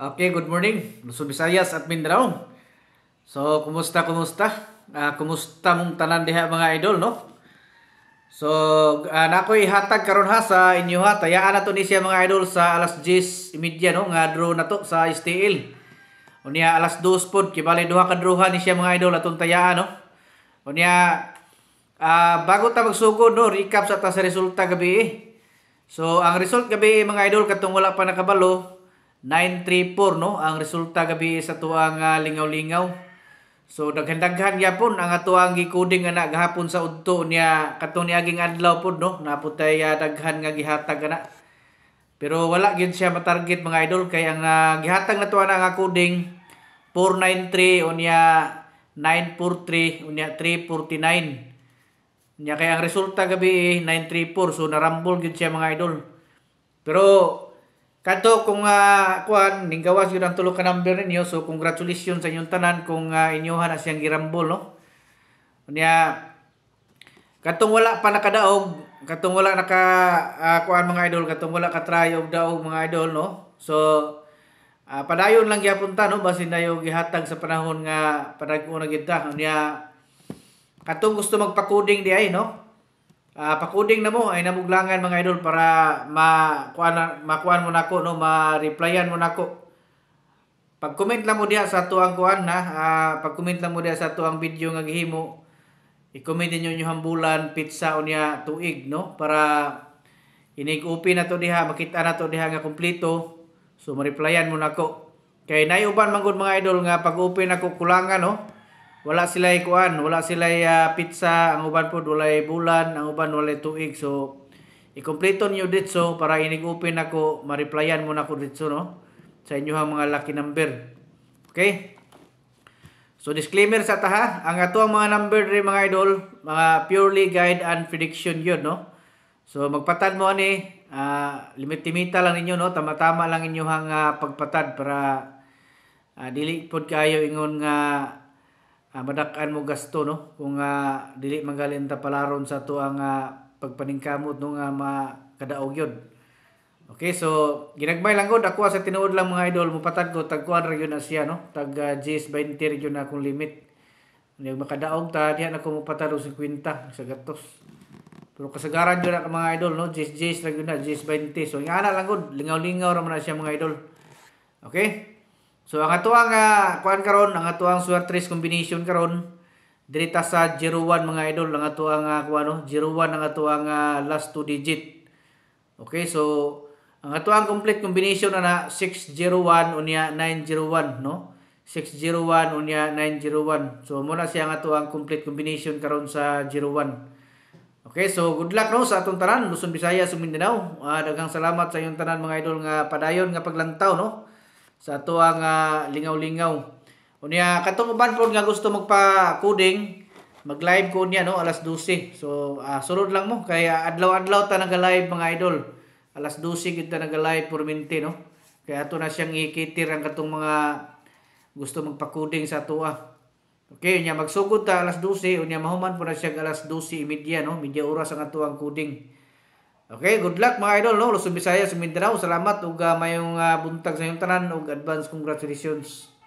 Okay, good morning. Luzon, Visayas at Mindanao. So, kumusta, kumusta? Uh, kumusta mong tanan diha mga idol, no? So, uh, ah, nako ihatag karon ha sa inyo ha. Tayaan na ni siya mga idol sa alas 10 media, no? Nga draw na to sa STL. Unya alas 2 pod, kibali duha ka draw ni siya mga idol atong tayaan, no? Unya uh, bago ta magsugo, no, recap sa ta sa resulta gabi. Eh. So, ang result gabi mga idol katong wala pa nakabalo, 934 no ang resulta gabi sa tuang uh, lingaw-lingaw. So daghan-daghan gyapon ang atuang gikoding nga gahapon sa udto niya katong Aging adlaw pod no naputay uh, daghan nga gihatag ana. Pero wala gyud siya matarget mga idol kay ang uh, gihatag na tuwa ang coding 493 unya 943 unya 349. Nya kay ang resulta gabi eh, 934 so narambol gyud siya mga idol. Pero Kato kung uh, kuan ning gawas yun ang tulo ka number ninyo so congratulations sa inyong tanan kung uh, inyohan asyang girambol no. Unya katong wala pa nakadaog, katong wala naka uh, kuan mga idol, katong wala ka try og daog mga idol no. So uh, padayon lang gyapon ta no basin dayo gihatag sa panahon nga padagko na gid ta. Unya katong gusto magpakuding di ay no uh, pakuding na mo ay namuglangan mga idol para makuan makuan mo nako no ma-replyan mo nako pag-comment lang mo diha sa tuang kuan na uh, ah, pag-comment lang mo diha sa tuang video nga gihimo i-comment niyo yung hambulan pizza unya tuig no para inig-upi na to diha makita na to diha nga kompleto so ma-replyan mo nako kay nayuban mangod mga idol nga pag-upi nako kulangan no wala sila kuan, wala sila uh, ah, pizza, ang uban po dulay bulan, ang uban wala tuig. So i-complete niyo ditso para inig open ako, ma-replyan mo na ko ditso no sa inyo inyong mga lucky number. Okay? So disclaimer sa taha, ang ato ang mga number diri mga idol, mga purely guide and prediction yun no. So magpatan mo ani, uh, ah, limit-limita lang ninyo no, tama-tama lang inyo hang uh, ah, pagpatad para uh, dili pod kayo ingon nga uh, uh, ah, madak-an mo gasto no kung uh, dili magaling ta palaron sa tuang uh, pagpaningkamot no nga uh, makadaog yun. Okay, so ginagmay lang gud ako sa tinuod lang mga idol mupatad ko tag kuan ra gyud siya no. Tag uh, 10 20 gyud na akong limit. Nag makadaog ta diha na ko mupatad og 50 sa gatos. Pero kasagaran gyud na mga idol no, 10 10 lang gyud na 10 20. So ingana lang gud lingaw-lingaw ra man siya mga idol. Okay? So ang ato ang uh, ah, kuan karon ang ato ang Suarez combination karon dirita sa 01 mga idol ang ato ah, oh, ang uh, kuan no 01 ang ato ang uh, last two digit. Okay so ang ato ang complete combination ana 601 unya 901 no. 601 unya 901. So na siya ang ato ang complete combination karon sa 01. Okay, so good luck no sa atong tanan Luzon, Bisaya, ug Mindanao. Uh, daghang salamat sa inyong tanan mga idol nga padayon nga paglantaw no sa ato ang uh, lingaw-lingaw. Unya katong uban pod nga gusto magpa-coding, mag-live ko niya no alas 12. So uh, ah, sulod lang mo kaya adlaw-adlaw ta naga-live mga idol. Alas 12 gid ta naga-live por minute no. Kaya ato na siyang ikitir ang katong mga gusto magpa-coding sa tuwa. Ah. Okay, unya magsugod ta alas 12, unya mahuman po na siya alas 12 media no, media oras ang ato coding. Okay, good luck mga idol, no? Luzon, Visayas, Mindanao. Salamat ug uh, mayong uh, buntag sa inyong tanan ug advance congratulations.